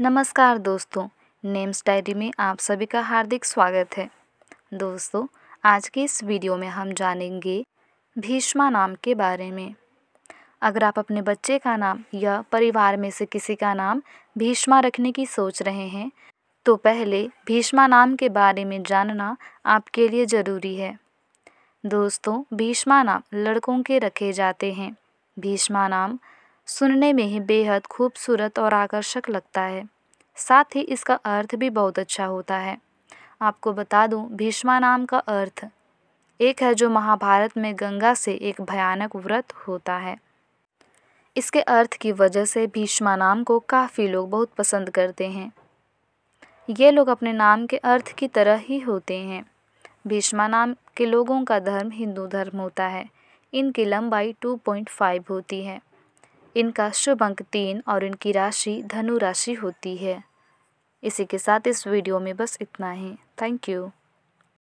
नमस्कार दोस्तों names diary में आप सभी का हार्दिक स्वागत है दोस्तों आज के इस वीडियो में हम जानेंगे भीष्मा नाम के बारे में अगर आप अपने बच्चे का नाम या परिवार में से किसी का नाम भीष्मा रखने की सोच रहे हैं तो पहले भीष्मा नाम के बारे में जानना आपके लिए ज़रूरी है दोस्तों भीष्मा नाम लड़कों के रखे जाते हैं भीष्मा नाम सुनने में ही बेहद खूबसूरत और आकर्षक लगता है साथ ही इसका अर्थ भी बहुत अच्छा होता है आपको बता दूं भीष्मा नाम का अर्थ एक है जो महाभारत में गंगा से एक भयानक व्रत होता है इसके अर्थ की वजह से भीष्मा नाम को काफ़ी लोग बहुत पसंद करते हैं ये लोग अपने नाम के अर्थ की तरह ही होते हैं भीष्मा नाम के लोगों का धर्म हिंदू धर्म होता है इनकी लंबाई 2.5 होती है इनका शुभ अंक तीन और इनकी राशि धनु राशि होती है इसी के साथ इस वीडियो में बस इतना ही थैंक यू